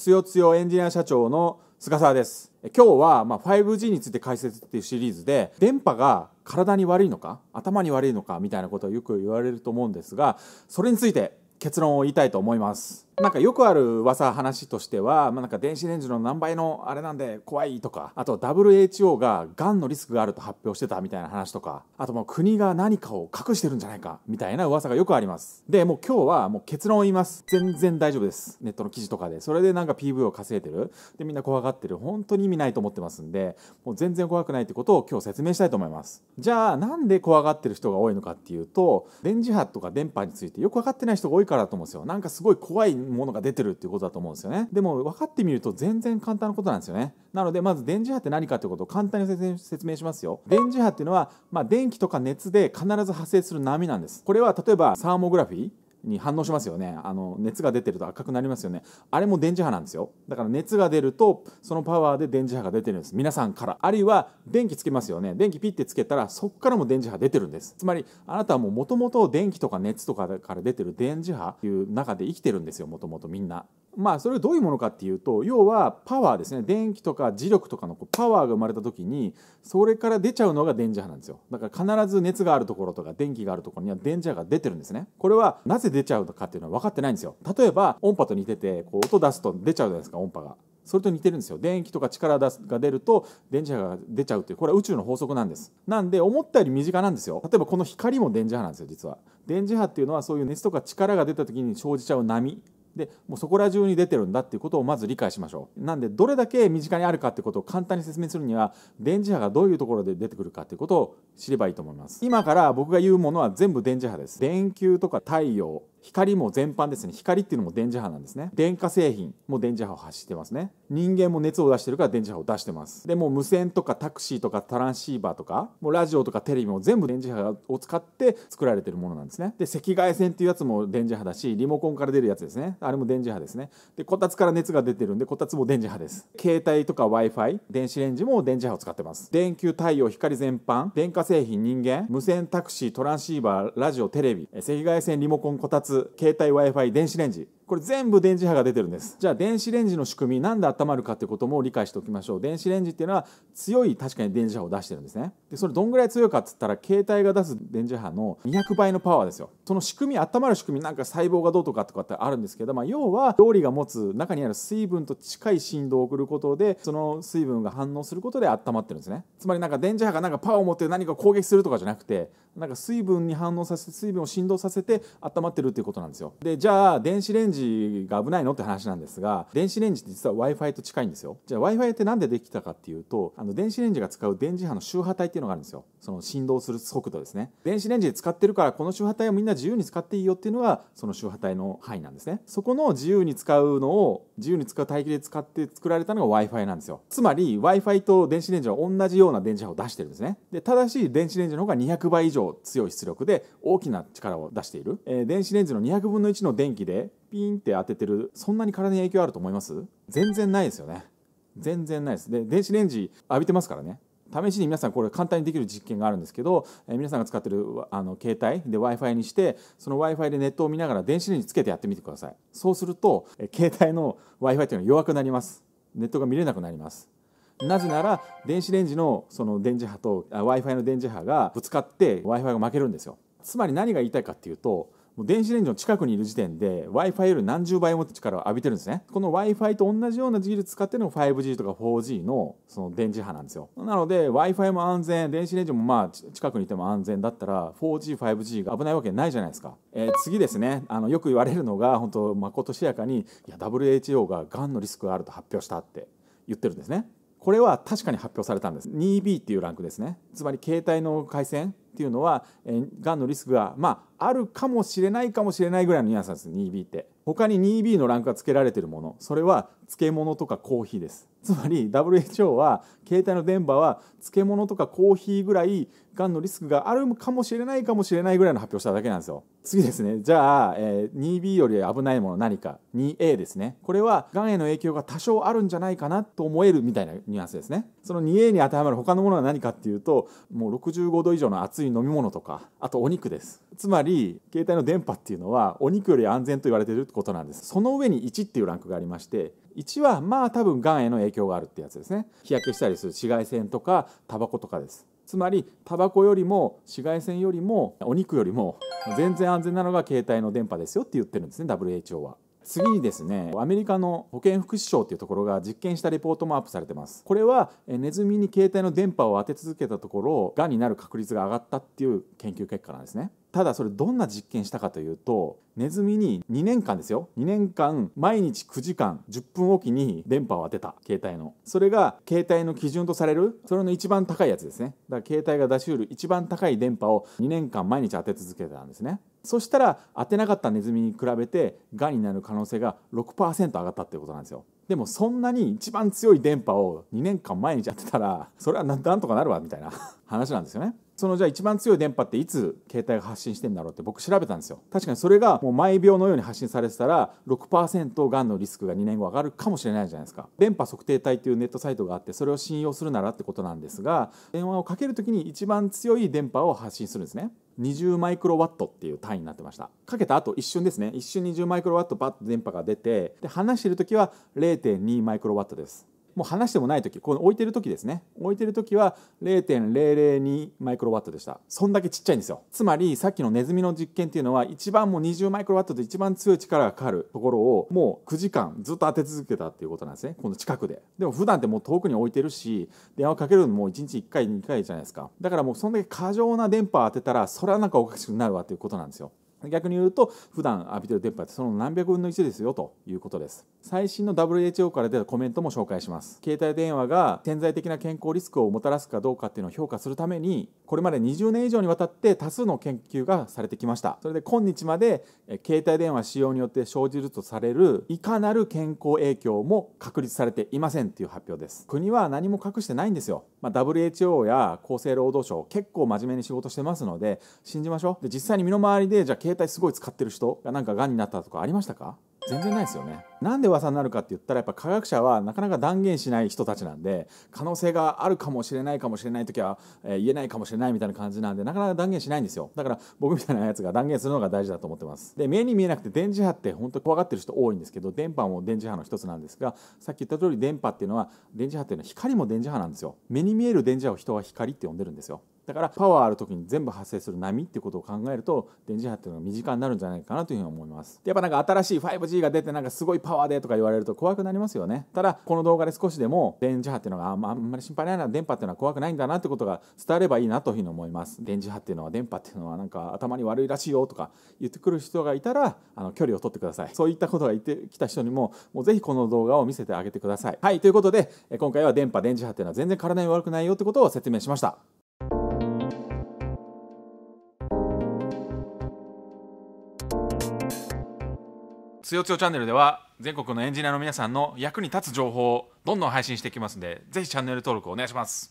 つよつよエンジニア社長の菅沢です今日はま 5G について解説っていうシリーズで電波が体に悪いのか頭に悪いのかみたいなことをよく言われると思うんですがそれについて結論を言いたいと思いますなんかよくある噂話としては、まあ、なんか電子レンジの何倍のあれなんで怖いとかあと WHO ががんのリスクがあると発表してたみたいな話とかあともう国が何かを隠してるんじゃないかみたいな噂がよくありますでもう今日はもう結論を言います全然大丈夫ですネットの記事とかでそれでなんか PV を稼いでるでみんな怖がってる本当に意味ないと思ってますんでもう全然怖くないってことを今日説明したいと思いますじゃあなんで怖がってる人が多いのかっていうと電磁波とか電波についてよく分かってない人が多いからだと思うんですよなんかすごい怖いものが出てるっていうことだと思うんですよねでも分かってみると全然簡単なことなんですよねなのでまず電磁波って何かってことを簡単に説明しますよ電磁波っていうのは、まあ、電気とか熱で必ず発生する波なんですこれは例えばサーモグラフィーに反応しますよねあの熱が出てると赤くなりますよねあれも電磁波なんですよだから熱が出るとそのパワーで電磁波が出てるんです皆さんからあるいは電気つけますよね電気ピッてつけたらそこからも電磁波出てるんですつまりあなたはもうもともと電気とか熱とかから出てる電磁波っていう中で生きてるんですよもともとみんなまあ、それどういうものかっていうと要はパワーですね電気とか磁力とかのパワーが生まれた時にそれから出ちゃうのが電磁波なんですよだから必ず熱があるところとか電気があるところには電磁波が出てるんですねこれはなぜ出ちゃうのかっていうのは分かってないんですよ例えば音波と似ててこう音出すと出ちゃうじゃないですか音波がそれと似てるんですよ電気とか力が出ると電磁波が出ちゃうっていうこれは宇宙の法則なんですなんで思ったより身近なんですよ例えばこの光も電磁波なんですよ実は電磁波っていうのはそういう熱とか力が出た時に生じちゃう波でもうそこら中に出てるんだっていうことをまず理解しましょうなんでどれだけ身近にあるかってことを簡単に説明するには電磁波がどういうところで出てくるかっていうことを知ればいいと思います今から僕が言うものは全部電磁波です電球とか太陽光も全般ですね光っていうのも電磁波なんですね電化製品も電磁波を発してますね人間も熱を出してるから電磁波を出してますでも無線とかタクシーとかトランシーバーとかもうラジオとかテレビも全部電磁波を使って作られてるものなんですねで赤外線っていうやつも電磁波だしリモコンから出るやつですねあれも電磁波ですねでこたつから熱が出てるんでこたつも電磁波です携帯とか w i f i 電子レンジも電磁波を使ってます電球太陽光全般電化製品人間無線タクシートランシーバーラジオテレビ赤外線リモコンこたつ携帯 w i f i 電子レンジこれ全部電磁波が出てるんですじゃあ電子レンジの仕組みなんで温まるかってことも理解しておきましょう電子レンジっていうのは強い確かに電磁波を出してるんですねでそれどんぐらい強いかっつったら携帯が出す電磁波の200倍のパワーですよその仕組み温まる仕組みなんか細胞がどうとかとかってあるんですけど、まあ、要は料理が持つ中にある水分と近い振動を送ることでその水分が反応することで温まってるんですねつまりなんか電磁波がなんかパワーを持って何か攻撃するとかじゃなくてなんか水分に反応させて水分を振動させて温まってるっていうことなんですよでじゃあ電子レンジが危ないのって話なんですが電子レンジって実は w i f i と近いんですよじゃあ w i f i って何でできたかっていうとあの電子レンジが使う電磁波の周波帯っていうのがあるんですよその振動する速度ですね電子レンジで使ってるからこの周波帯をみんな自由に使っていいよっていうのがその周波帯の範囲なんですねそこの自由に使うのを自由に使う帯域で使って作られたのが w i f i なんですよつまり w i f i と電子レンジは同じような電磁波を出してるんですねでただし電子レンジの方が200倍以上上強い出力で大きな力を出している、えー、電子レンジの200分の1の電気でピンって当ててるそんなに体に影響あると思います全然ないですよね全然ないですで電子レンジ浴びてますからね試しに皆さんこれ簡単にできる実験があるんですけど、えー、皆さんが使ってるあの携帯で w i f i にしてその w i f i でネットを見ながら電子レンジつけてやってみてくださいそうすると、えー、携帯の w i f i というのは弱くなりますネットが見れなくなりますなぜなら電子レンジのその電磁波と w i f i の電磁波がぶつかって w i f i が負けるんですよつまり何が言いたいかっていうともう電子レンジの近くにいる時点で w i f i より何十倍も力を浴びてるんですねこの w i f i と同じような技術使っての 5G とか 4G のその電磁波なんですよなので w i f i も安全電子レンジもまあ近くにいても安全だったら 4G5G が危ないわけないじゃないですか、えー、次ですねあのよく言われるのが本当まことしやかにいや WHO ががんのリスクがあると発表したって言ってるんですねこれは確かに発表されたんです 2B っていうランクですねつまり携帯の回線っていうのはがんのリスクが、まあ、あるかもしれないかもしれないぐらいのニュアンスなんです 2B って他に 2B のランクが付けられているものそれは漬物とかコーヒーですつまり WHO は携帯の電波は漬物とかコーヒーぐらいがんのリスクがあるかもしれないかもしれないぐらいの発表しただけなんですよ次ですねじゃあ、えー、2B より危ないもの何か 2A ですねこれはがんへの影響が多少あるんじゃないかなと思えるみたいなニュアンスですねその 2A に当てはまる他のものは何かっていうともう65度以上の熱い飲み物とかあとお肉ですつまり携帯の電波っていうのはお肉より安全と言われているってことなんですその上に1っていうランクがありまして1はまあ多分がんへの影響があるってやつですね日焼けしたりする紫外線とかタバコとかですつまりタバコよりも紫外線よりもお肉よりも全然安全なのが携帯の電波ですよって言ってるんですね WHO は。次にですねアメリカの保健福祉省っていうところが実験したレポートもアップされてますこれはネズミに携帯の電波を当て続けたところがんになる確率が上がったっていう研究結果なんですねただそれどんな実験したかというとネズミに2年間ですよ2年間毎日9時間10分おきに電波を当てた携帯のそれが携帯の基準とされるそれの一番高いやつですねだから携帯が出しうる一番高い電波を2年間毎日当て続けてたんですねそしたら当てなかったネズミに比べてがんになる可能性が6%上がったっていうことなんですよでもそんなに一番強い電波を2年間毎日当てたらそれはなんとかなるわみたいな話なんですよねそのじゃあ一番強い電波っていつ携帯が発信してんだろうって僕調べたんですよ確かにそれがもう毎秒のように発信されてたら6%がんのリスクが2年後上がるかもしれないじゃないですか電波測定体っていうネットサイトがあってそれを信用するならってことなんですが電話をかける時に一番強い電波を発信するんですね20マイクロワットっていう単位になってましたかけた後一瞬ですね一瞬20マイクロワットバッと電波が出てで話してる時は0.2マイクロワットですもう離してもない時この置いてる時ですね置いてる時は0.002マイクロワットでしたそんだけちっちゃいんですよつまりさっきのネズミの実験っていうのは一番もう20マイクロワットで一番強い力がかかるところをもう9時間ずっと当て続けたっていうことなんですねこの近くででも普段ってもう遠くに置いてるし電話かけるのも1日1回2回じゃないですかだからもうそんだけ過剰な電波当てたらそれはなんかおかしくなるわっていうことなんですよ逆に言うと普段浴びてる電波ってその何百分の1ですよということです最新の WHO から出たコメントも紹介します携帯電話が潜在的な健康リスクをもたらすかどうかっていうのを評価するためにこれまで20年以上にわたって多数の研究がされてきましたそれで今日まで携帯電話使用によって生じるとされるいかなる健康影響も確立されていませんっていう発表です国は何も隠してないんですよ、まあ、WHO や厚生労働省結構真面目に仕事してますので信じましょうで実際に身の回りでじゃあ携帯すごい使ってる人がなんかがんになったとかありましたか全然ないですよねなんで噂になるかって言ったらやっぱ科学者はなかなか断言しない人たちなんで可能性があるかもしれないかもしれない時は、えー、言えないかもしれないみたいな感じなんでなかなか断言しないんですよだから僕みたいなやつが断言するのが大事だと思ってますで目に見えなくて電磁波って本当怖がってる人多いんですけど電波も電磁波の一つなんですがさっき言った通り電波っていうのは電磁波っていうのは光も電磁波なんですよ目に見える電磁波を人は光って呼んでるんですよだからパワーある時に全部発生する波っていうことを考えると電磁波っていうのが身近になるんじゃないかなというふうに思いますやっぱなんか新しい 5G が出てなんかすごいパワーでとか言われると怖くなりますよねただこの動画で少しでも電磁波っていうのがあんまり心配ないな電波っていうのは怖くないんだなってことが伝わればいいなというふうに思います電磁波っていうのは電波っていうのはなんか頭に悪いらしいよとか言ってくる人がいたらあの距離を取ってくださいそういったことが言ってきた人にももうぜひこの動画を見せてあげてくださいはいということで今回は電波電磁波っていうのは全然体に悪くないよってことを説明しましたつよつよチャンネルでは全国のエンジニアの皆さんの役に立つ情報をどんどん配信していきますのでぜひチャンネル登録お願いします